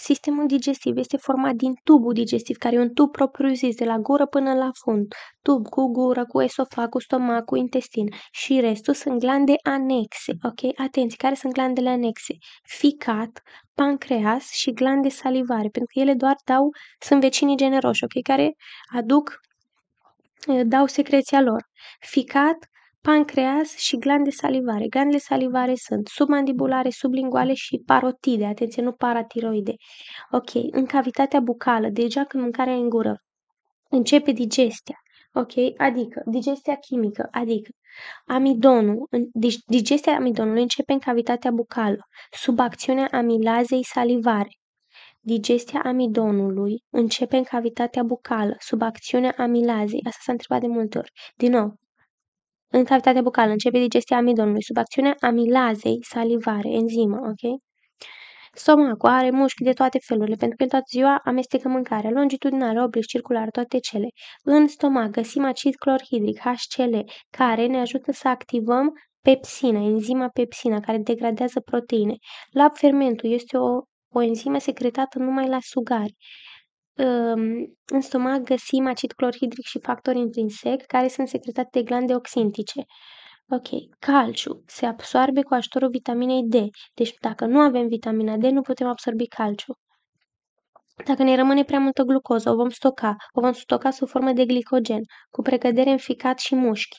Sistemul digestiv este format din tubul digestiv, care e un tub propriu-zis, de la gură până la fund. Tub cu gură, cu esofag, cu stomac, cu intestin. Și restul sunt glande anexe, ok? Atenție, care sunt glandele anexe? Ficat, pancreas și glande salivare, pentru că ele doar dau, sunt vecinii generoși, ok? Care aduc, eh, dau secreția lor. Ficat, pancreas și glande salivare. Glandele salivare sunt submandibulare, sublinguale și parotide, atenție, nu paratiroide. Ok, în cavitatea bucală, deja când mâncarea e în gură, începe digestia. Ok? Adică, digestia chimică, adică amidonul, digestia amidonului începe în cavitatea bucală, sub acțiunea amilazei salivare. Digestia amidonului începe în cavitatea bucală, sub acțiunea amilazei. Asta s-a întrebat de multe ori. Din nou, în cavitatea bucală începe digestia amidonului sub acțiunea amilazei salivare, enzimă, ok? Stomacul are mușchi de toate felurile, pentru că el toată ziua amestecă mâncarea longitudinală, oblic, circular, toate cele. În stomac găsim acid clorhidric, HCl, care ne ajută să activăm pepsina, enzima pepsina, care degradează proteine. La fermentul este o, o enzimă secretată numai la sugari în stomac găsim acid clorhidric și factori intrinsec, care sunt secretate de glande oxintice. Ok, calciu se absorbe cu ajutorul vitaminei D. Deci dacă nu avem vitamina D, nu putem absorbi calciu. Dacă ne rămâne prea multă glucoză, o vom stoca. O vom stoca sub formă de glicogen, cu precădere în ficat și mușchi.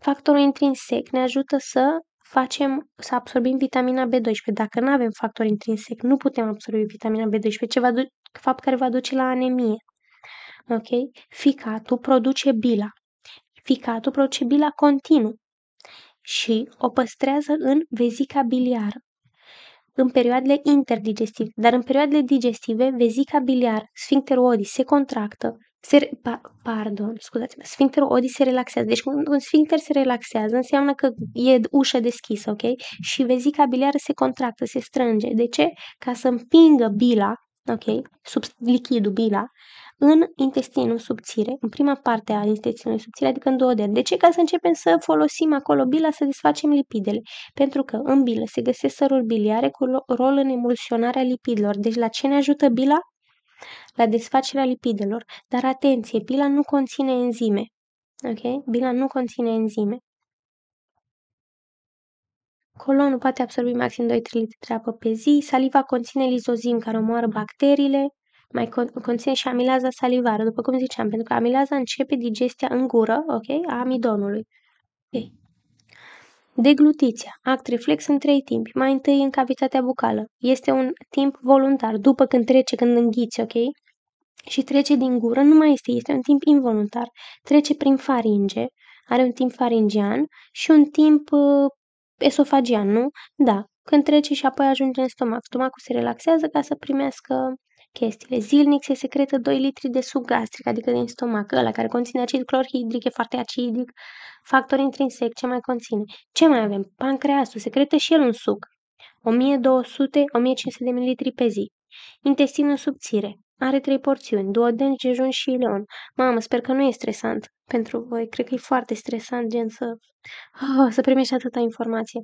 Factorul intrinsec ne ajută să facem, să absorbim vitamina B12. Dacă nu avem factor intrinsec, nu putem absorbi vitamina B12, ce va fapt care va duce la anemie. Ok? Ficatul produce bila. Ficatul produce bila continuu și o păstrează în vezica biliară în perioadele interdigestive, dar în perioadele digestive, vezica biliară, sfincterul odi se contractă, se, pa, pardon, scuzați-mă, sfincterul odi se relaxează. Deci când un sfincter se relaxează, înseamnă că e ușa deschisă, ok? Și vezica biliară se contractă, se strânge. De ce? Ca să împingă bila ok, sub lichidul, bila, în intestinul subțire, în prima parte a intestinului subțire, adică în duoden. De ce? Ca să începem să folosim acolo bila să desfacem lipidele. Pentru că în bilă se găsesc săruri biliare cu rol în emulsionarea lipidelor. Deci la ce ne ajută bila? La desfacerea lipidelor. Dar atenție, bila nu conține enzime. Ok? Bila nu conține enzime. Colonul poate absorbi maxim 2-3 litri de apă pe zi, saliva conține lizozim care omoară bacteriile, mai con- conține și amilaza salivară, după cum ziceam, pentru că amilaza începe digestia în gură, ok, a amidonului. Okay. Deglutiția. Act reflex în trei timpi. Mai întâi în cavitatea bucală. Este un timp voluntar, după când trece, când înghiți, ok? Și trece din gură, nu mai este, este un timp involuntar. Trece prin faringe, are un timp faringian și un timp uh, esofagian, nu? Da, când trece și apoi ajunge în stomac. Stomacul se relaxează ca să primească chestiile. Zilnic se secretă 2 litri de suc gastric, adică din stomac, ăla care conține acid clorhidric, e foarte acidic, factor intrinsec, ce mai conține. Ce mai avem? Pancreasul secretă și el un suc, 1200-1500 de ml pe zi. Intestinul subțire, are trei porțiuni, duodeni, jejun și leon. Mamă, sper că nu e stresant pentru voi. Cred că e foarte stresant, gen să... Oh, să primești atâta informație.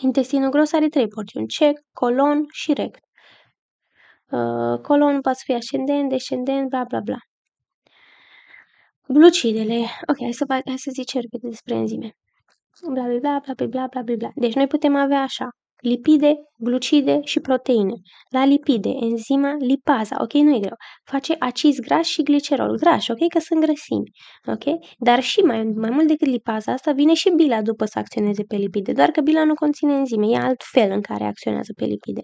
Intestinul gros are trei porțiuni, cec, colon și rect. Uh, colon poate fie ascendent, descendent, bla bla bla. Glucidele. Ok, hai să, hai să zicem repede despre enzime. bla bla bla bla bla bla bla. Deci noi putem avea așa lipide, glucide și proteine. La lipide, enzima lipaza, ok, nu e greu, face acizi grași și glicerol gras, ok, că sunt grăsimi, ok? Dar și mai, mai mult decât lipaza asta vine și bila după să acționeze pe lipide, doar că bila nu conține enzime, e alt fel în care acționează pe lipide.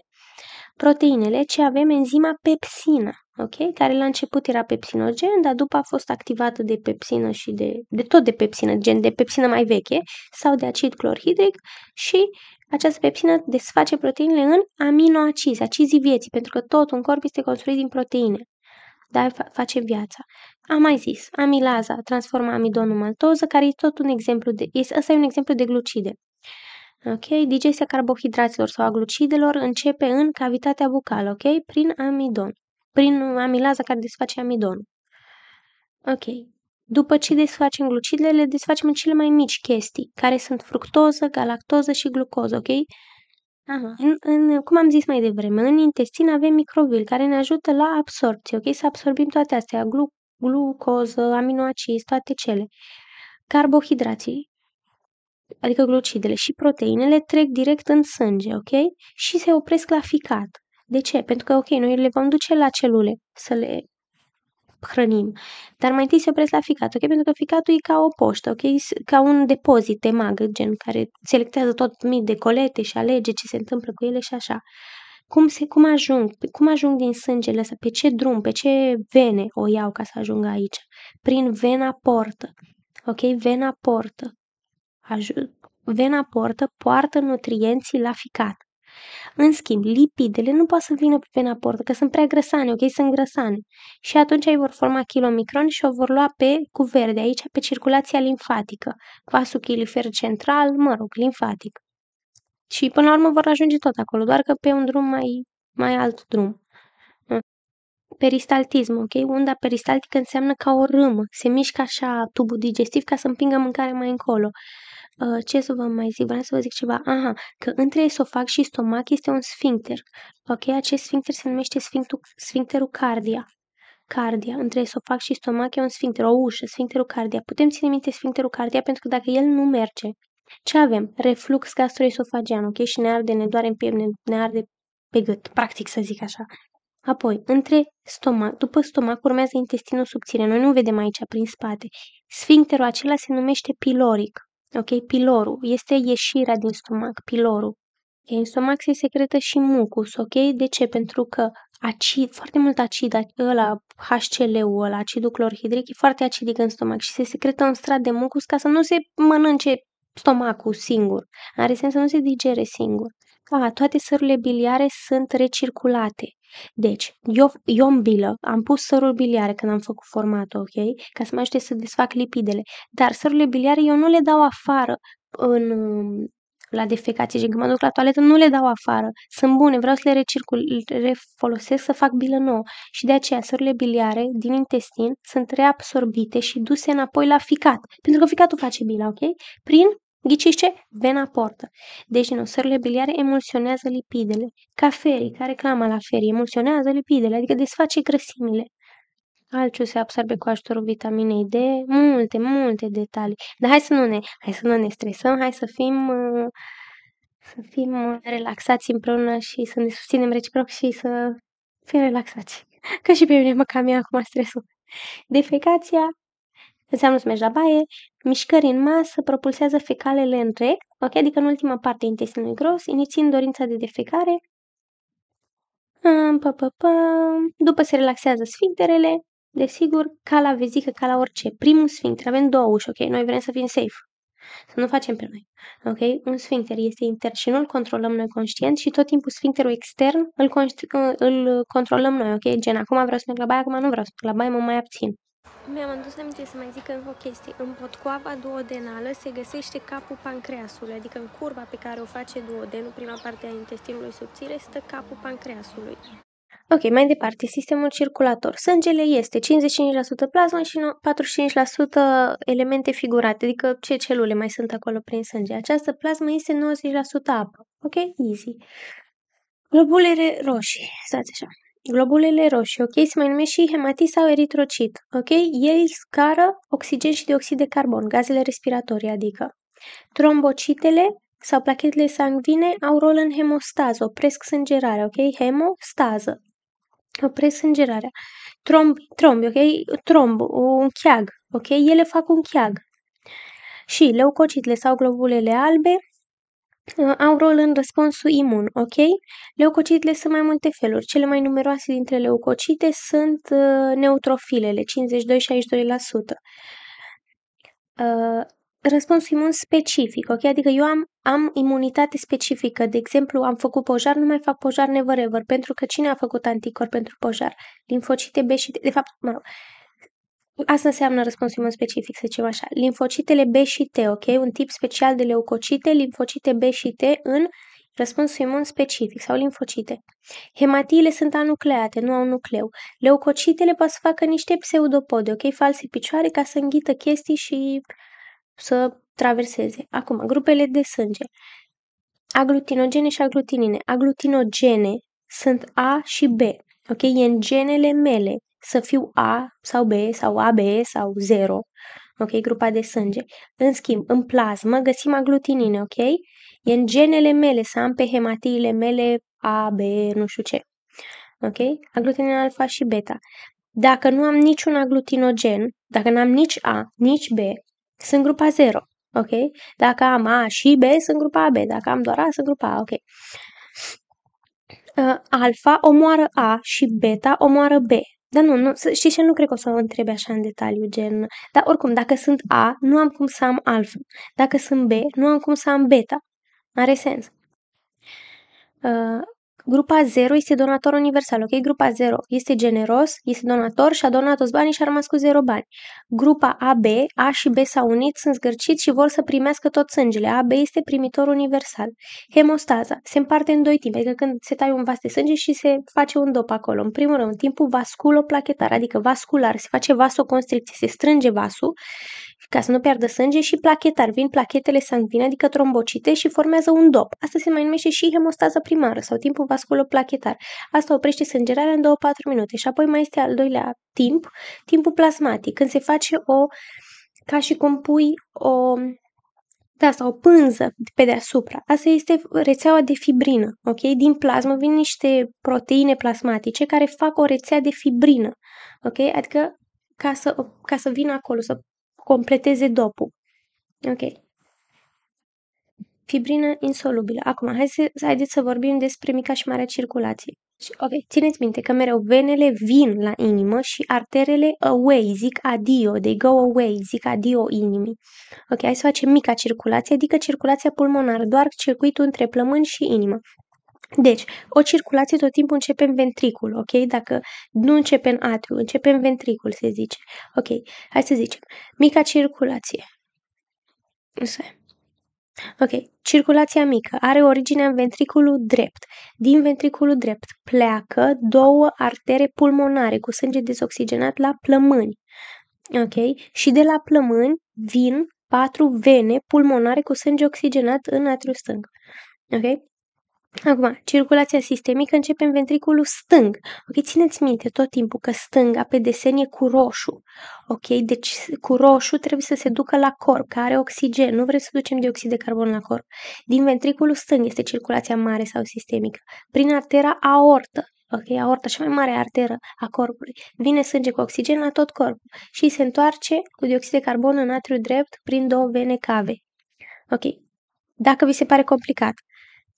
Proteinele, ce avem enzima pepsina, ok? Care la început era pepsinogen, dar după a fost activată de pepsină și de, de tot de pepsină, gen de pepsină mai veche sau de acid clorhidric și această pepsină desface proteinele în aminoacizi, acizii vieții, pentru că tot un corp este construit din proteine. Da, face viața. Am mai zis, amilaza transformă amidon în maltoză, care e tot un exemplu de, este, ăsta e un exemplu de glucide. Ok? Digestia carbohidraților sau a glucidelor începe în cavitatea bucală, ok? Prin amidon. Prin amilaza care desface amidonul. Ok. După ce desfacem glucidele, le desfacem în cele mai mici chestii, care sunt fructoză, galactoză și glucoză, ok? Aha. În, în, cum am zis mai devreme, în intestin avem microvil care ne ajută la absorpție, ok? Să absorbim toate astea, glu, glucoză, aminoacizi, toate cele. Carbohidrații, adică glucidele și proteinele trec direct în sânge, ok? Și se opresc la ficat. De ce? Pentru că, ok, noi le vom duce la celule să le hrănim. Dar mai întâi se opresc la ficat, ok? Pentru că ficatul e ca o poștă, ok? Ca un depozit de magă, gen, care selectează tot mii de colete și alege ce se întâmplă cu ele și așa. Cum, se, cum ajung? Cum ajung din sângele ăsta? Pe ce drum, pe ce vene o iau ca să ajung aici? Prin vena portă. Ok? Vena portă. Ajung. vena portă poartă nutrienții la ficat. În schimb, lipidele nu pot să vină pe portă, că sunt prea grăsane, ok? Sunt grăsane. Și atunci ei vor forma kilomicron și o vor lua pe cu verde, aici pe circulația limfatică, vasul chilifer central, mă rog, limfatic. Și până la urmă vor ajunge tot acolo, doar că pe un drum mai, mai alt drum. Peristaltism, ok? Unda peristaltică înseamnă ca o râmă. Se mișcă așa tubul digestiv ca să împingă mâncarea mai încolo. Uh, Uh, ce să vă mai zic? Vreau să vă zic ceva. Aha, că între esofag și stomac este un sfincter. Ok, acest sfincter se numește sfinctul, sfincterul cardia. Cardia, între esofag și stomac e un sfincter, o ușă, sfincterul cardia. Putem ține minte sfincterul cardia pentru că dacă el nu merge, ce avem? Reflux gastroesofagian, ok? Și ne arde, ne doare în piept, ne, ne arde pe gât, practic să zic așa. Apoi, între stomac, după stomac urmează intestinul subțire. Noi nu vedem aici prin spate. Sfincterul acela se numește piloric. Ok? Pilorul este ieșirea din stomac, pilorul. Okay? În stomac se secretă și mucus, ok? De ce? Pentru că acid, foarte mult acid, ăla, HCl-ul ăla, acidul clorhidric, e foarte acidic în stomac și se secretă un strat de mucus ca să nu se mănânce stomacul singur. Are sens să nu se digere singur. A, toate sărurile biliare sunt recirculate. Deci, eu, eu în bilă am pus sărul biliare când am făcut formatul, ok? Ca să mă ajute să desfac lipidele. Dar sărurile biliare eu nu le dau afară în, um, la defecație și când mă duc la toaletă nu le dau afară. Sunt bune, vreau să le recircul, refolosesc să fac bilă nouă. Și de aceea sărurile biliare din intestin sunt reabsorbite și duse înapoi la ficat. Pentru că ficatul face bila, ok? Prin Ghiciți ce? Vena portă. Deci nosările biliare emulsionează lipidele. Ca ferii, care clama la ferii, emulsionează lipidele, adică desface grăsimile. Alciu se absorbe cu ajutorul vitaminei D, multe, multe detalii. Dar hai să nu ne, hai să nu ne stresăm, hai să fim, uh, să fim uh, relaxați împreună și să ne susținem reciproc și să fim relaxați. Ca și pe mine mă cam ia acum stresul. Defecația înseamnă să mergi la baie, mișcări în masă propulsează fecalele în rect, ok? adică în ultima parte a intestinului gros, inițiind dorința de defecare. Pa, pa, pa. După se relaxează sfincterele, desigur, ca la vezică, ca la orice. Primul sfincter, avem două uși, ok? Noi vrem să fim safe, să nu facem pe noi. Ok? Un sfincter este intern și nu îl controlăm noi conștient și tot timpul sfincterul extern îl, îl controlăm noi, ok? Gen, acum vreau să merg la baie, acum nu vreau să merg la baie, mă mai abțin. Mi-am adus aminte să mai zic încă o chestie. În potcoava duodenală se găsește capul pancreasului, adică în curba pe care o face duodenul, prima parte a intestinului subțire, stă capul pancreasului. Ok, mai departe, sistemul circulator. Sângele este 55% plasmă și 45% elemente figurate, adică ce celule mai sunt acolo prin sânge. Această plasmă este 90% apă. Ok, easy. Globulele roșii, stați așa globulele roșii, ok, se mai numesc și hematit sau eritrocit, ok, ei scară oxigen și dioxid de carbon, gazele respiratorii, adică. Trombocitele sau plachetele sanguine au rol în hemostază, opresc sângerarea, ok, hemostază, opresc sângerarea. Tromb, tromb, ok, tromb, un cheag, ok, ele fac un cheag. Și leucocitele sau globulele albe Uh, au rol în răspunsul imun, ok? Leucocitele sunt mai multe feluri. Cele mai numeroase dintre leucocite sunt uh, neutrofilele, 52-62%. Uh, răspunsul imun specific, ok? Adică eu am, am imunitate specifică. De exemplu, am făcut pojar, nu mai fac pojar never ever, pentru că cine a făcut anticor pentru pojar? Linfocite B și... De fapt, mă rog, Asta înseamnă răspuns imun specific, să zicem așa. Limfocitele B și T, ok? Un tip special de leucocite, limfocite B și T în răspunsul imun specific sau limfocite. Hematiile sunt anucleate, nu au nucleu. Leucocitele pot să facă niște pseudopode, ok? False picioare ca să înghită chestii și să traverseze. Acum, grupele de sânge. Aglutinogene și aglutinine. Aglutinogene sunt A și B, ok? E în genele mele să fiu A sau B sau AB sau 0, ok, grupa de sânge. În schimb, în plasmă găsim aglutinine, ok? E în genele mele să am pe hematiile mele A, B, nu știu ce. Ok? Aglutinina alfa și beta. Dacă nu am niciun aglutinogen, dacă n-am nici A, nici B, sunt grupa 0. Ok? Dacă am A și B, sunt grupa AB. Dacă am doar A, sunt grupa A. Ok. Uh, alfa omoară A și beta omoară B. Dar nu, nu, știi ce, nu cred că o să o întrebe așa în detaliu, gen... Dar oricum, dacă sunt A, nu am cum să am alfa. Dacă sunt B, nu am cum să am beta. Are sens. Uh, Grupa 0 este donator universal, ok? Grupa 0 este generos, este donator și a donat toți banii și a rămas cu 0 bani. Grupa AB, A și B s-au unit, sunt zgârciți și vor să primească tot sângele. AB este primitor universal. Hemostaza se împarte în doi timpi, adică când se taie un vas de sânge și se face un dop acolo. În primul rând, timpul vasculoplachetar, adică vascular, se face vasoconstricție, se strânge vasul ca să nu piardă sânge și plachetar. Vin plachetele sanguine, adică trombocite și formează un dop. Asta se mai numește și hemostază primară sau timpul vasculoplachetar. Asta oprește sângerarea în 2-4 minute și apoi mai este al doilea timp, timpul plasmatic, când se face o ca și cum pui o da, sau o pânză pe deasupra. Asta este rețeaua de fibrină, ok? Din plasmă vin niște proteine plasmatice care fac o rețea de fibrină, ok? Adică ca să, ca să vină acolo, să completeze dopul. Ok. Fibrină insolubilă. Acum, hai să, haideți să vorbim despre mica și marea circulație. Ok, țineți minte că mereu venele vin la inimă și arterele away, zic adio, they go away, zic adio inimii. Ok, hai să facem mica circulație, adică circulația pulmonară, doar circuitul între plămâni și inimă. Deci, o circulație tot timpul începe în ventricul, ok? Dacă nu începe în atriu, începe în ventricul, se zice. Ok, hai să zicem. Mica circulație. Asta Ok, circulația mică are origine în ventriculul drept. Din ventriculul drept pleacă două artere pulmonare cu sânge dezoxigenat la plămâni. Ok? Și de la plămâni vin patru vene pulmonare cu sânge oxigenat în atriu stâng. Ok? Acum, circulația sistemică începe în ventriculul stâng. Ok, țineți minte tot timpul că stânga pe desen e cu roșu. Ok, deci cu roșu trebuie să se ducă la corp, care are oxigen. Nu vrem să ducem dioxid de carbon la corp. Din ventriculul stâng este circulația mare sau sistemică. Prin artera aortă, ok, aorta, cea mai mare arteră a corpului, vine sânge cu oxigen la tot corpul și se întoarce cu dioxid de carbon în atriu drept prin două vene cave. Ok, dacă vi se pare complicat,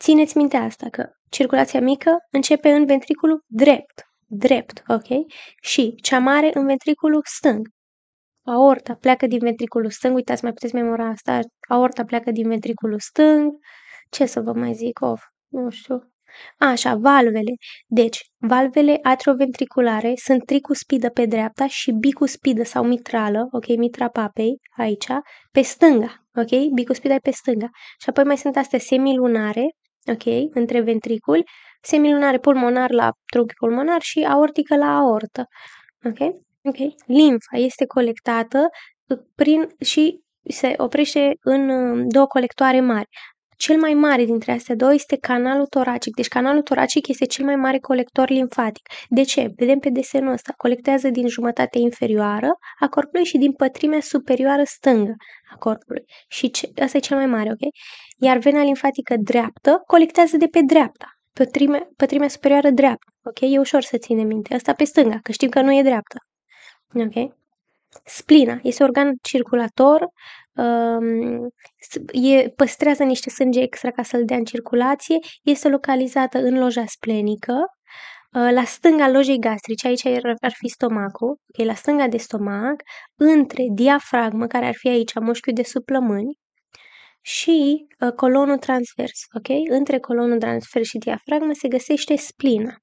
Țineți minte asta, că circulația mică începe în ventriculul drept, drept, ok? Și cea mare în ventriculul stâng. Aorta pleacă din ventriculul stâng, uitați, mai puteți memora asta, aorta pleacă din ventriculul stâng, ce să vă mai zic, of, nu știu. Așa, valvele. Deci, valvele atrioventriculare sunt tricuspidă pe dreapta și bicuspidă sau mitrală, ok, mitra papei, aici, pe stânga, ok, bicuspida e pe stânga. Și apoi mai sunt astea semilunare, ok, între ventricul, semilunare pulmonar la trunchi pulmonar și aortică la aortă. Ok? Ok. Limfa este colectată prin și se oprește în uh, două colectoare mari, cel mai mare dintre astea două este canalul toracic. Deci canalul toracic este cel mai mare colector limfatic. De ce? Vedem pe desenul ăsta. Colectează din jumătatea inferioară a corpului și din pătrimea superioară stângă a corpului. Și ce, asta e cel mai mare, ok? Iar vena limfatică dreaptă colectează de pe dreapta, pătrimea, pătrimea superioară dreaptă. Ok? E ușor să ținem minte. Asta pe stânga, că știm că nu e dreaptă. Ok? Splina este organ circulator e, păstrează niște sânge extra ca să-l dea în circulație, este localizată în loja splenică, ă, la stânga lojei gastrice, aici ar fi stomacul, okay, la stânga de stomac, între diafragmă, care ar fi aici mușchiul de sub plămâni, și ă, colonul transvers, ok? Între colonul transvers și diafragmă se găsește splina.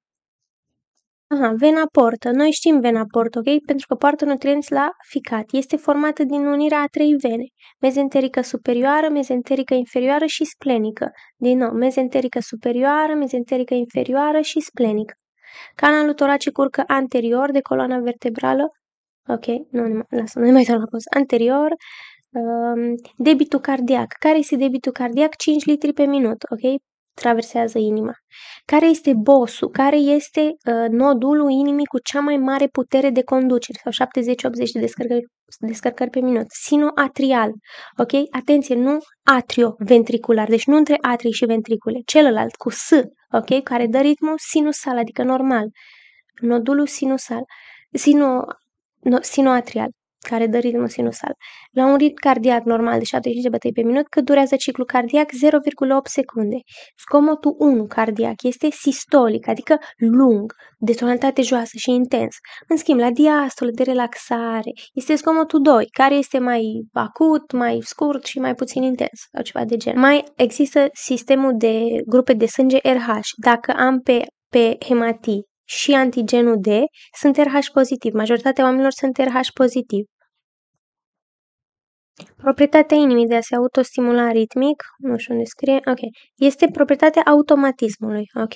Aha, vena portă. Noi știm vena portă, ok? Pentru că poartă nutrienți la ficat. Este formată din unirea a trei vene. Mezenterică superioară, mezenterică inferioară și splenică. Din nou, mezenterică superioară, mezenterică inferioară și splenică. Canalul toracic urcă anterior de coloana vertebrală. Ok, nu, nu lasă, nu mai dau la post. Anterior, ehm, debitul cardiac. Care este debitul cardiac? 5 litri pe minut, ok? traversează inima. Care este bosul? Care este uh, nodul inimii cu cea mai mare putere de conducere? Sau 70-80 de descărcări, descărcări pe minut. Sinoatrial. Ok? Atenție, nu atrio ventricular. Deci nu între atrii și ventricule. Celălalt cu S. Ok? Care dă ritmul sinusal, adică normal. Nodulul sinusal. Sino, no, sinoatrial care dă ritmul sinusal, la un ritm cardiac normal de 75 de bătăi pe minut, cât durează ciclu cardiac 0,8 secunde. Scomotul 1 cardiac este sistolic, adică lung, de tonalitate joasă și intens. În schimb, la diastolă de relaxare este scomotul 2, care este mai acut, mai scurt și mai puțin intens, sau ceva de gen. Mai există sistemul de grupe de sânge RH. Dacă am pe pe hematii și antigenul D sunt RH pozitiv. Majoritatea oamenilor sunt RH pozitiv. Proprietatea inimii de a se autostimula ritmic, nu știu unde scrie, ok, este proprietatea automatismului, ok?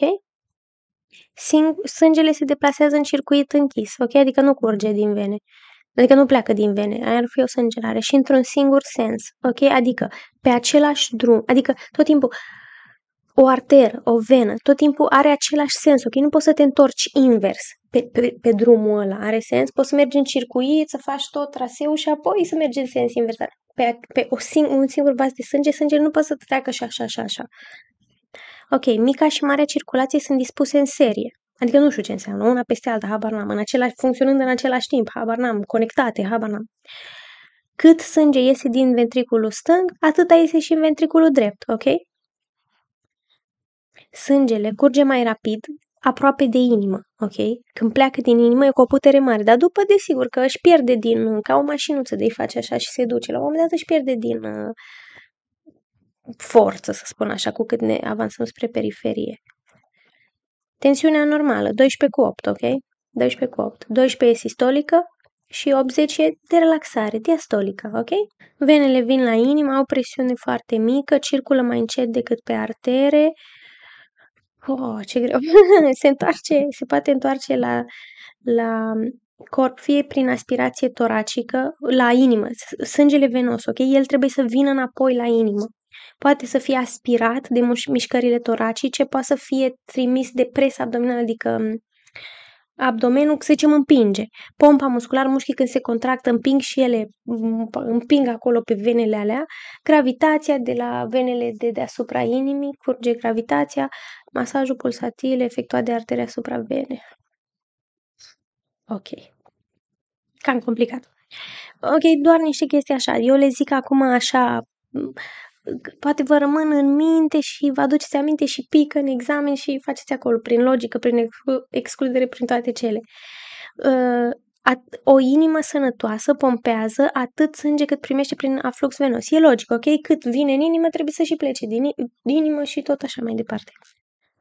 Sing- sângele se deplasează în circuit închis, ok? Adică nu curge din vene. Adică nu pleacă din vene, aia ar fi o sângerare și într-un singur sens, ok? Adică pe același drum, adică tot timpul o arteră, o venă, tot timpul are același sens, ok? Nu poți să te întorci invers pe, pe, pe drumul ăla, are sens? Poți să mergi în circuit, să faci tot traseul și apoi să mergi în sens invers. Pe, pe o sing- un singur vas de sânge, sânge nu poate să treacă și așa, așa, așa. Ok, mica și marea circulație sunt dispuse în serie. Adică nu știu ce înseamnă, una peste alta, habar n-am, în același, funcționând în același timp, habar n-am, conectate, habar n-am. Cât sânge iese din ventriculul stâng, atâta iese și în ventriculul drept, ok? sângele curge mai rapid aproape de inimă, ok? Când pleacă din inimă e cu o putere mare, dar după, desigur, că își pierde din, ca o mașinuță de-i face așa și se duce, la un moment dat își pierde din uh, forță, să spun așa, cu cât ne avansăm spre periferie. Tensiunea normală, 12 cu 8, ok? 12 cu 8. 12 e sistolică și 80 e de relaxare, diastolică, ok? Venele vin la inimă, au presiune foarte mică, circulă mai încet decât pe artere, Oh, ce greu! se întoarce, se poate întoarce la, la corp, fie prin aspirație toracică, la inimă, sângele venos, ok? El trebuie să vină înapoi la inimă. Poate să fie aspirat de mișcările toracice, poate să fie trimis de presa abdominală, adică abdomenul, să zicem, împinge. Pompa musculară, mușchii când se contractă, împing și ele, împing acolo pe venele alea. Gravitația de la venele de deasupra inimii, curge gravitația masajul pulsatil efectuat de arteria supravene. Ok. Cam complicat. Ok, doar niște chestii așa. Eu le zic acum așa, poate vă rămân în minte și vă aduceți aminte și pică în examen și faceți acolo, prin logică, prin excludere, prin toate cele. Uh, o inimă sănătoasă pompează atât sânge cât primește prin aflux venos. E logic, ok? Cât vine în inimă trebuie să și plece din inimă și tot așa mai departe.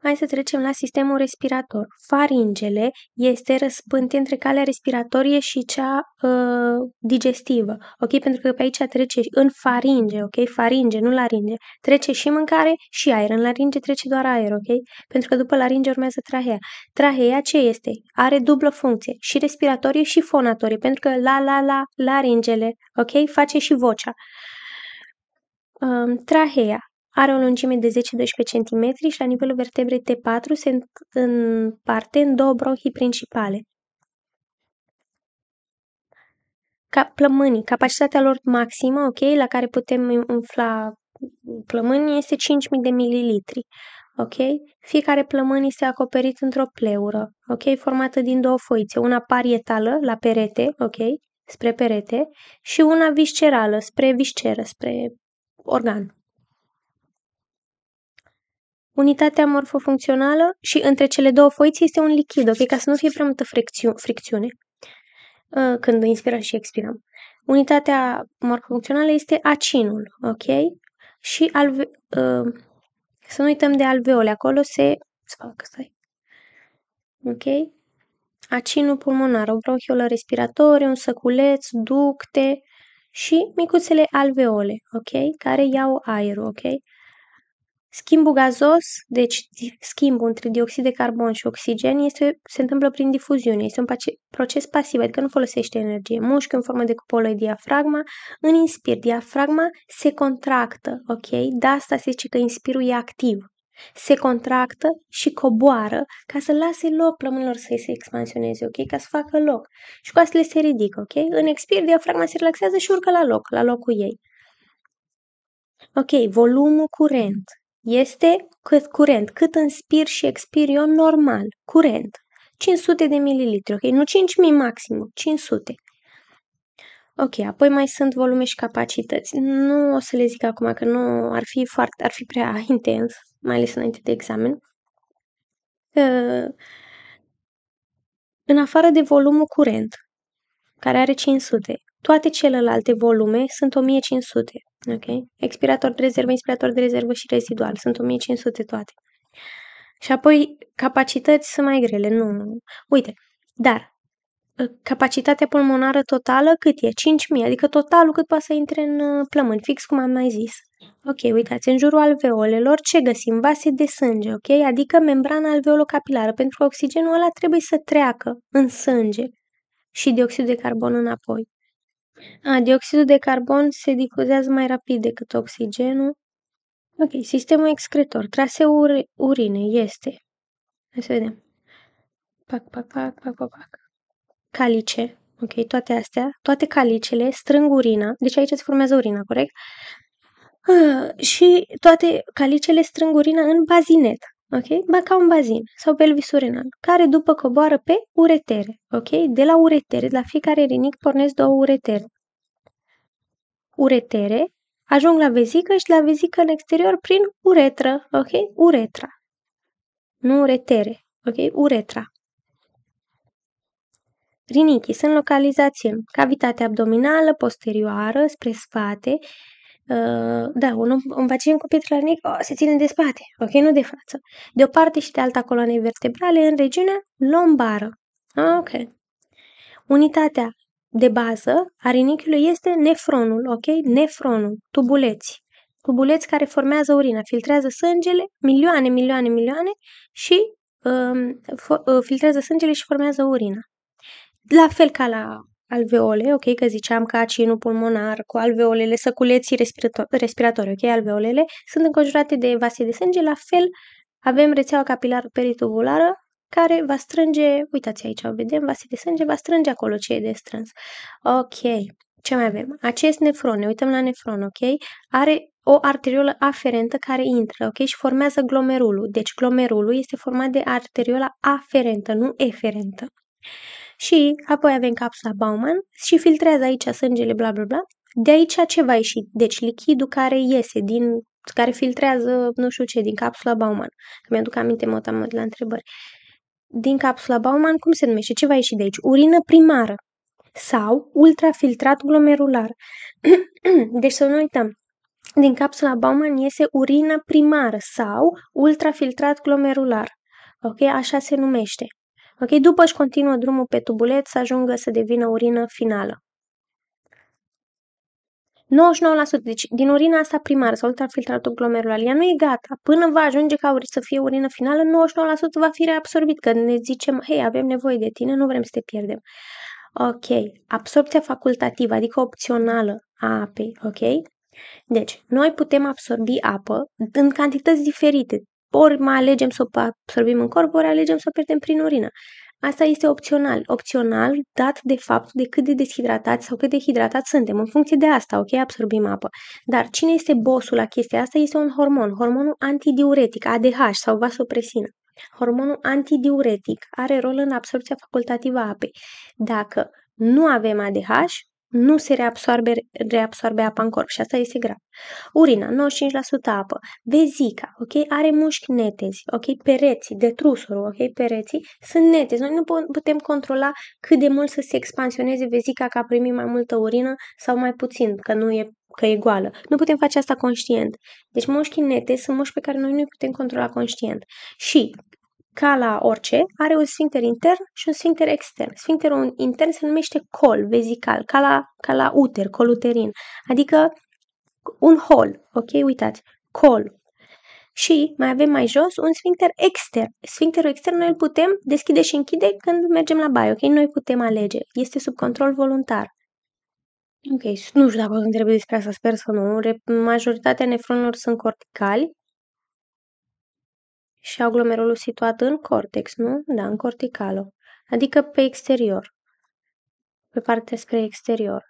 Hai să trecem la sistemul respirator. Faringele este răspântit între calea respiratorie și cea uh, digestivă, ok? Pentru că pe aici trece în faringe, ok? Faringe, nu laringe. Trece și mâncare și aer. În laringe trece doar aer, ok? Pentru că după laringe urmează trahea. Trahea ce este? Are dublă funcție, și respiratorie și fonatorie, pentru că la la la laringele, ok? Face și vocea. Um, trahea are o lungime de 10-12 cm și la nivelul vertebrei T4 se împarte în două bronhii principale. Ca plămânii, capacitatea lor maximă, ok, la care putem umfla plămânii este 5000 de mililitri. Ok? Fiecare plămân este acoperit într-o pleură, ok? Formată din două foițe, una parietală la perete, ok? Spre perete și una viscerală, spre visceră, spre organ unitatea morfofuncțională și între cele două foițe este un lichid, ok? Ca să nu fie prea multă fricțiune uh, când inspirăm și expirăm. Unitatea morfofuncțională este acinul, ok? Și alve- uh, să nu uităm de alveole, acolo se... Să fac, stai. Ok? Acinul pulmonar, o bronhiolă respiratorie, un săculeț, ducte și micuțele alveole, ok? Care iau aerul, ok? Schimbul gazos, deci schimbul între dioxid de carbon și oxigen, este, se întâmplă prin difuziune. Este un proces pasiv, adică nu folosește energie. Mușchi în formă de cupolă e diafragma. În inspir, diafragma se contractă, ok? De asta se zice că inspirul e activ. Se contractă și coboară ca să lase loc plămânilor să se expansioneze, ok? Ca să facă loc. Și coastele se ridică, ok? În expir, diafragma se relaxează și urcă la loc, la locul ei. Ok, volumul curent este cât curent, cât înspir și expir eu normal, curent. 500 de mililitri, ok? Nu 5000 maxim, 500. Ok, apoi mai sunt volume și capacități. Nu o să le zic acum că nu ar fi foarte, ar fi prea intens, mai ales înainte de examen. Uh, în afară de volumul curent, care are 500, toate celelalte volume sunt 1500. Ok? Expirator de rezervă, inspirator de rezervă și rezidual. Sunt 1500 toate. Și apoi, capacități sunt mai grele. Nu, nu. Uite, dar ă, capacitatea pulmonară totală cât e? 5.000, adică totalul cât poate să intre în ă, plămâni, fix cum am mai zis. Ok, uitați, în jurul alveolelor ce găsim? Vase de sânge, ok? Adică membrana alveolocapilară, pentru că oxigenul ăla trebuie să treacă în sânge și dioxid de carbon înapoi. A, dioxidul de carbon se difuzează mai rapid decât oxigenul. Ok, sistemul excretor. Traseul urinei este... Hai să vedem. Pac, pac, pac, pac, pac, pac. Calice. Ok, toate astea, toate calicele strâng urina. Deci aici se formează urina, corect? Uh, și toate calicele strâng urina în bazinet ok? Ba ca un bazin sau pelvis urinal, care după coboară pe uretere, ok? De la uretere, de la fiecare rinic pornesc două uretere. Uretere, ajung la vezică și la vezică în exterior prin uretră, ok? Uretra. Nu uretere, ok? Uretra. Rinichii sunt localizați în cavitatea abdominală, posterioară, spre spate, Uh, da, un, un pacient cu nic oh, se ține de spate, ok? Nu de față. De o parte și de alta coloanei vertebrale în regiunea lombară. Ok. Unitatea de bază a rinichiului este nefronul, ok? Nefronul, tubuleți. Tubuleți care formează urina, filtrează sângele, milioane, milioane, milioane și um, uh, filtrează sângele și formează urina. La fel ca la alveole, ok, că ziceam că acinul pulmonar cu alveolele, săculeții respirator- respiratorii, ok, alveolele, sunt înconjurate de vase de sânge, la fel avem rețeaua capilară peritubulară, care va strânge, uitați aici, o vedem, vase de sânge, va strânge acolo ce e de strâns. Ok, ce mai avem? Acest nefron, ne uităm la nefron, ok, are o arteriolă aferentă care intră, ok, și formează glomerulul. Deci glomerulul este format de arteriola aferentă, nu eferentă și apoi avem capsula Bauman și filtrează aici sângele, bla, bla, bla. De aici ce va ieși? Deci lichidul care iese din care filtrează nu știu ce din capsula Bauman. Că mi-aduc aminte, mă de la întrebări. Din capsula Bauman, cum se numește? Ce va ieși de aici? Urină primară sau ultrafiltrat glomerular. deci să nu uităm, din capsula Bauman iese urină primară sau ultrafiltrat glomerular. Ok, așa se numește. Ok? După își continuă drumul pe tubulet să ajungă să devină urină finală. 99%, deci din urina asta primară sau ultrafiltratul glomerulară, ea nu e gata. Până va ajunge ca urină să fie urină finală, 99% va fi reabsorbit, că ne zicem, hei, avem nevoie de tine, nu vrem să te pierdem. Ok, absorpția facultativă, adică opțională a apei, ok? Deci, noi putem absorbi apă în cantități diferite, ori mai alegem să o absorbim în corp, ori alegem să o pierdem prin urină. Asta este opțional. Opțional dat de faptul de cât de deshidratați sau cât de hidratați suntem. În funcție de asta, ok, absorbim apă. Dar cine este bosul la chestia asta este un hormon, hormonul antidiuretic, ADH sau vasopresină. Hormonul antidiuretic are rol în absorpția facultativă a apei. Dacă nu avem ADH, nu se reabsorbe, reabsorbe apa în corp și asta este grav. Urina, 95% apă, vezica, ok, are mușchi netezi, ok, pereții, detrusorul, ok, pereții sunt netezi. Noi nu putem controla cât de mult să se expansioneze vezica ca a primi mai multă urină sau mai puțin, că nu e că e goală. Nu putem face asta conștient. Deci mușchii nete sunt mușchi pe care noi nu-i putem controla conștient. Și ca la orice, are un sfinter intern și un sfinter extern. Sfinterul intern se numește col vezical, ca la, ca la uter, coluterin, adică un hol, ok? Uitați, col. Și mai avem mai jos un sfinter extern. Sfinterul extern noi îl putem deschide și închide când mergem la baie, ok? Noi putem alege. Este sub control voluntar. Ok, nu știu dacă o să întreb despre asta, sper să nu. Majoritatea nefronilor sunt corticali, și au glomerulul situat în cortex, nu? Da, în corticalo, adică pe exterior, pe partea spre exterior.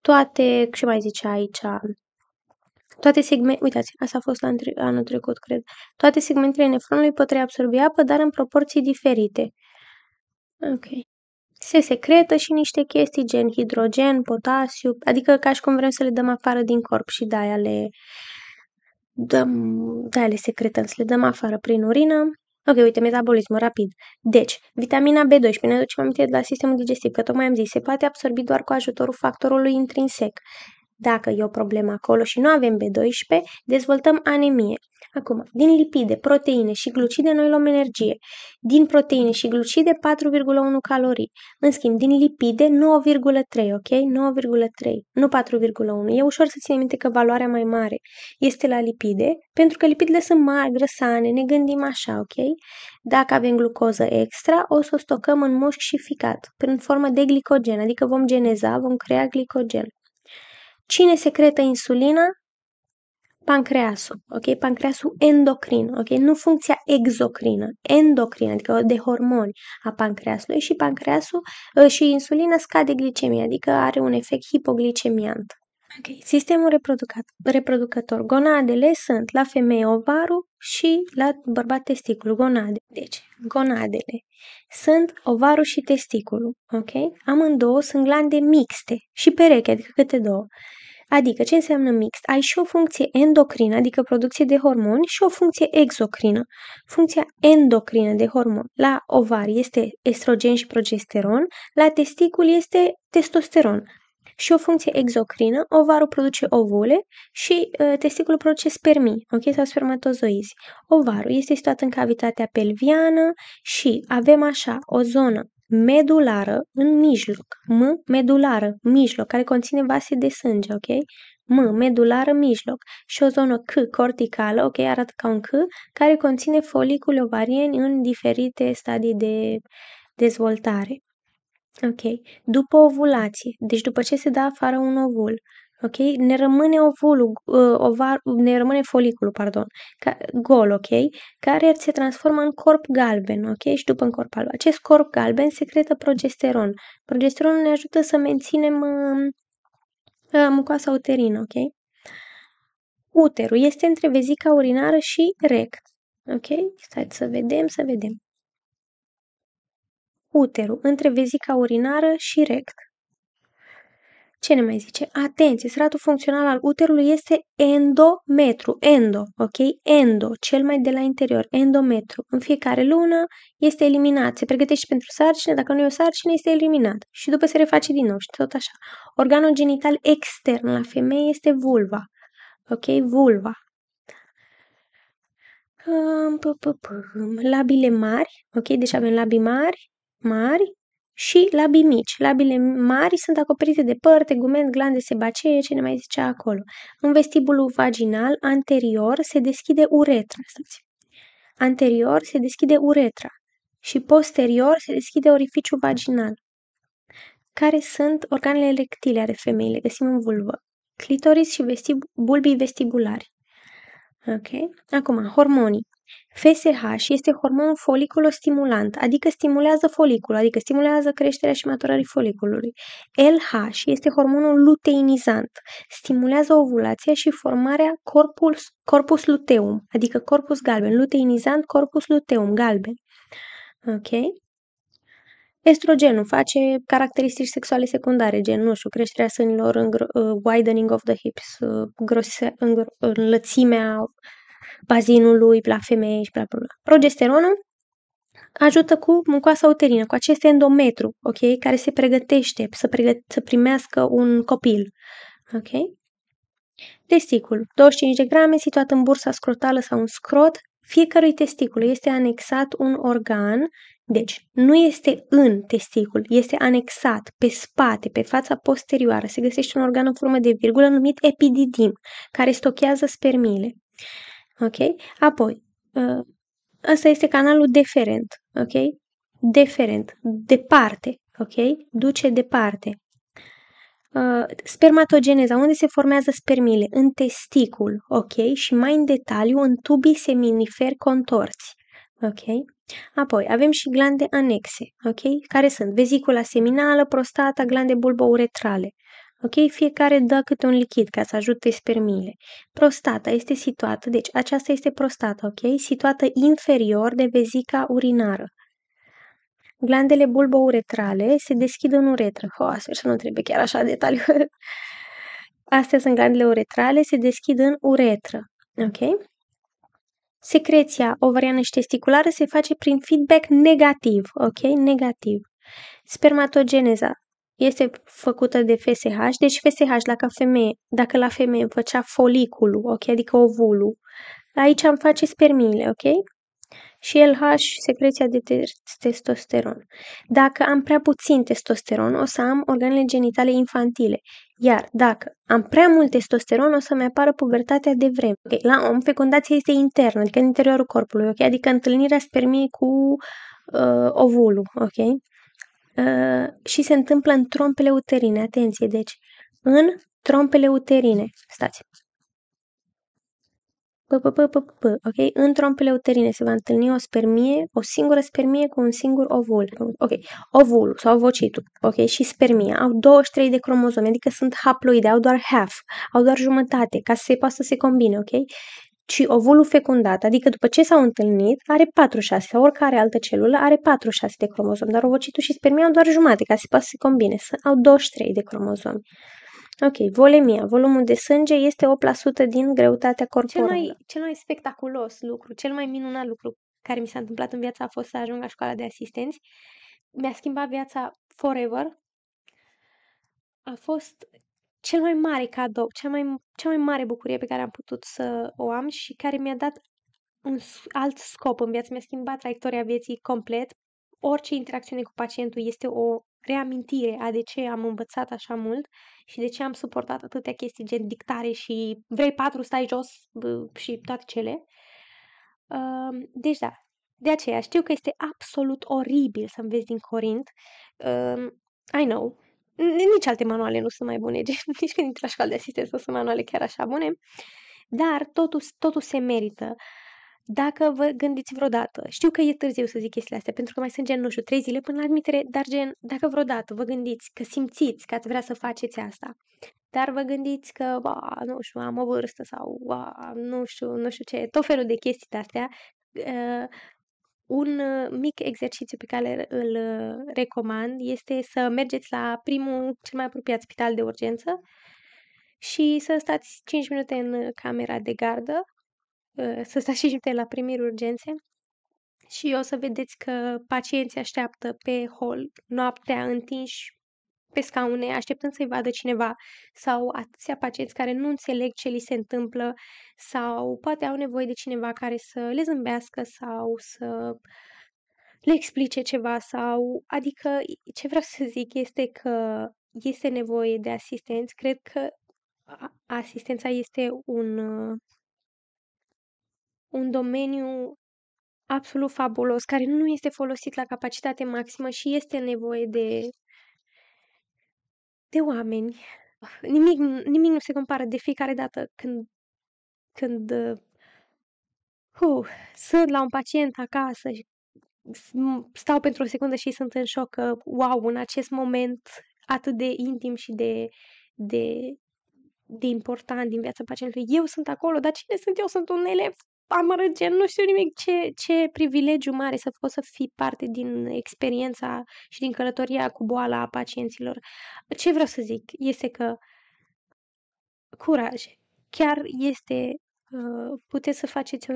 Toate, ce mai zice aici, toate segmentele, uitați, asta a fost la între, anul trecut, cred, toate segmentele nefronului pot reabsorbi apă, dar în proporții diferite. Ok. Se secretă și niște chestii gen hidrogen, potasiu, adică ca și cum vrem să le dăm afară din corp și de aia le, dăm dale secretă să le dăm afară prin urină. Ok, uite, metabolismul rapid. Deci, vitamina B12, ne aducem aminte de la sistemul digestiv, că tocmai am zis, se poate absorbi doar cu ajutorul factorului intrinsec. Dacă e o problemă acolo și nu avem B12, dezvoltăm anemie. Acum, din lipide, proteine și glucide noi luăm energie. Din proteine și glucide 4,1 calorii. În schimb, din lipide 9,3, ok? 9,3, nu 4,1. E ușor să ținem minte că valoarea mai mare este la lipide, pentru că lipidele sunt mari, grăsane, ne gândim așa, ok? Dacă avem glucoză extra, o să o stocăm în mușchi și ficat, prin formă de glicogen, adică vom geneza, vom crea glicogen. Cine secretă insulina? Pancreasul, ok? Pancreasul endocrin, ok? Nu funcția exocrină, endocrină, adică de hormoni a pancreasului și pancreasul ă, și insulina scade glicemia, adică are un efect hipoglicemiant. Okay. Sistemul reproducat- reproducător. Gonadele sunt la femeie ovarul și la bărbat testiculul, gonade. Deci, gonadele sunt ovarul și testiculul, ok? Amândouă sunt glande mixte și pereche, adică câte două. Adică, ce înseamnă mixt? Ai și o funcție endocrină, adică producție de hormoni, și o funcție exocrină. Funcția endocrină de hormon la ovar este estrogen și progesteron, la testicul este testosteron și o funcție exocrină, ovarul produce ovule și uh, testiculul produce spermii, ok, sau spermatozoizi. Ovarul este situat în cavitatea pelviană și avem așa o zonă medulară în mijloc, M medulară, mijloc, care conține vase de sânge, ok? M medulară, mijloc și o zonă C corticală, ok, arată ca un C, care conține folicule ovarieni în diferite stadii de dezvoltare. Ok. După ovulație, deci după ce se dă afară un ovul, ok, ne rămâne ovulul, uh, ovar, ne rămâne foliculul, pardon, ca, gol, ok, care se transformă în corp galben, ok, și după în corp alb. Acest corp galben secretă progesteron. Progesteronul ne ajută să menținem uh, uh mucoasa uterină, ok? Uterul este între vezica urinară și rect. Ok? Stai să vedem, să vedem uterul, între vezica urinară și rect. Ce ne mai zice? Atenție, stratul funcțional al uterului este endometru, endo, ok? Endo, cel mai de la interior, endometru. În fiecare lună este eliminat, se pregătește pentru sarcină, dacă nu e o sarcină, este eliminat și după se reface din nou și tot așa. Organul genital extern la femeie este vulva, ok? Vulva. Labile mari, ok? Deci avem labii mari, mari și labii mici. Labile mari sunt acoperite de păr, tegument, glande sebacee, ce ne mai zicea acolo. În vestibulul vaginal anterior se deschide uretra. Stați. Anterior se deschide uretra și posterior se deschide orificiul vaginal. Care sunt organele rectile ale femeii? Le găsim în vulvă. Clitoris și vestib- bulbii vestibulari. Ok? Acum, hormonii. FSH este hormonul foliculostimulant, adică stimulează foliculul, adică stimulează creșterea și maturării foliculului. LH este hormonul luteinizant, stimulează ovulația și formarea corpus, corpus luteum, adică corpus galben, luteinizant corpus luteum, galben. Ok? Estrogenul face caracteristici sexuale secundare, gen, nu știu, creșterea sânilor, uh, widening of the hips, uh, înlățimea bazinului, la femei și bla bla bla. Progesteronul ajută cu mucoasa uterină, cu acest endometru, ok, care se pregătește să, pregăt- să primească un copil, ok? Testicul, 25 de grame, situat în bursa scrotală sau în scrot, fiecărui testicul este anexat un organ, deci nu este în testicul, este anexat pe spate, pe fața posterioară. Se găsește un organ în formă de virgulă numit epididim, care stochează spermiile. Ok? Apoi, ă, ăsta este canalul deferent. Ok? Deferent. Departe. Ok? Duce departe. Ă, spermatogeneza, unde se formează spermile? În testicul, ok? Și mai în detaliu, în tubii seminiferi contorți, ok? Apoi, avem și glande anexe, ok? Care sunt? Vezicula seminală, prostata, glande bulbouretrale ok? Fiecare dă câte un lichid ca să ajute spermiile. Prostata este situată, deci aceasta este prostata, ok? Situată inferior de vezica urinară. Glandele bulbouretrale se deschid în uretră. Ho, oh, să nu trebuie chiar așa detaliu. Astea sunt glandele uretrale, se deschid în uretră, ok? Secreția ovariană și testiculară se face prin feedback negativ, ok? Negativ. Spermatogeneza este făcută de FSH, deci FSH, dacă, femeie, dacă la femeie făcea foliculul, ok, adică ovulul, aici am face spermiile, ok? Și LH, secreția de testosteron. Dacă am prea puțin testosteron, o să am organele genitale infantile. Iar dacă am prea mult testosteron, o să-mi apară pubertatea de vreme. Okay. La om, fecundația este internă, adică în interiorul corpului, okay? adică întâlnirea spermiei cu uh, ovulul. Okay? Uh, și se întâmplă în trompele uterine. Atenție, deci în trompele uterine. Stați. P, p, p, p, p, ok? În trompele uterine se va întâlni o spermie, o singură spermie cu un singur ovul. Ok, ovul sau ovocitul, ok? Și spermia au 23 de cromozome, adică sunt haploide, au doar half, au doar jumătate, ca să se poată să se combine, ok? ci ovulul fecundat, adică după ce s-au întâlnit, are 46, sau oricare altă celulă are 46 de cromozom, dar ovocitul și spermia au doar jumate, ca să poată să se combine, au 23 de cromozomi. Ok, volemia, volumul de sânge este 8% din greutatea corporală. Cel mai, cel mai spectaculos lucru, cel mai minunat lucru care mi s-a întâmplat în viața a fost să ajung la școala de asistenți. Mi-a schimbat viața forever. A fost cel mai mare cadou, cea mai, cea mai mare bucurie pe care am putut să o am și care mi-a dat un alt scop în viață, mi-a schimbat traiectoria vieții complet. Orice interacțiune cu pacientul este o reamintire a de ce am învățat așa mult și de ce am suportat atâtea chestii gen dictare și vrei patru, stai jos și toate cele. Deci da, de aceea știu că este absolut oribil să înveți din Corint. I know, nici alte manuale nu sunt mai bune, gen, nici când intri la școală de asistență nu sunt manuale chiar așa bune, dar totul, totul se merită. Dacă vă gândiți vreodată, știu că e târziu să zic chestiile astea, pentru că mai sunt gen, nu știu, trei zile până la admitere, dar gen, dacă vreodată vă gândiți că simțiți că ați vrea să faceți asta, dar vă gândiți că, ba, nu știu, am o vârstă sau, ba, nu știu, nu știu ce, tot felul de chestii de astea, uh, ă, un uh, mic exercițiu pe care îl uh, recomand este să mergeți la primul, cel mai apropiat spital de urgență și să stați 5 minute în camera de gardă, uh, să stați 5 minute la primiri urgențe și o să vedeți că pacienții așteaptă pe hol noaptea întinși pe scaune, așteptând să-i vadă cineva, sau atâția pacienți care nu înțeleg ce li se întâmplă, sau poate au nevoie de cineva care să le zâmbească sau să le explice ceva sau, adică, ce vreau să zic este că este nevoie de asistenți. Cred că asistența este un, un domeniu absolut fabulos, care nu este folosit la capacitate maximă și este nevoie de de oameni. Nimic, nimic nu se compară de fiecare dată când, când uh, sunt la un pacient acasă și stau pentru o secundă și sunt în șoc că, wow, în acest moment atât de intim și de, de, de important din viața pacientului, eu sunt acolo, dar cine sunt eu? Sunt un elev gen, nu știu nimic ce, ce privilegiu mare să poți să fii parte din experiența și din călătoria cu boala a pacienților. Ce vreau să zic este că curaj chiar este uh, puteți să faceți,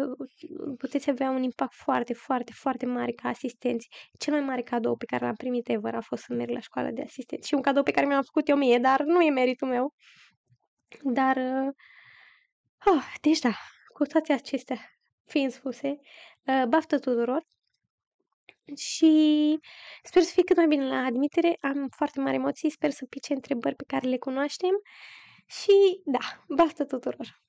puteți avea un impact foarte, foarte, foarte mare ca asistenți. Cel mai mare cadou pe care l-am primit ever a fost să merg la școala de asistenți și un cadou pe care mi l-am făcut eu mie, dar nu e meritul meu. Dar, uh, oh, deci da, cu toate acestea fiind spuse, uh, baftă tuturor! și sper să fie cât mai bine la admitere, am foarte mari emoții, sper să pice întrebări pe care le cunoaștem și da, baftă tuturor!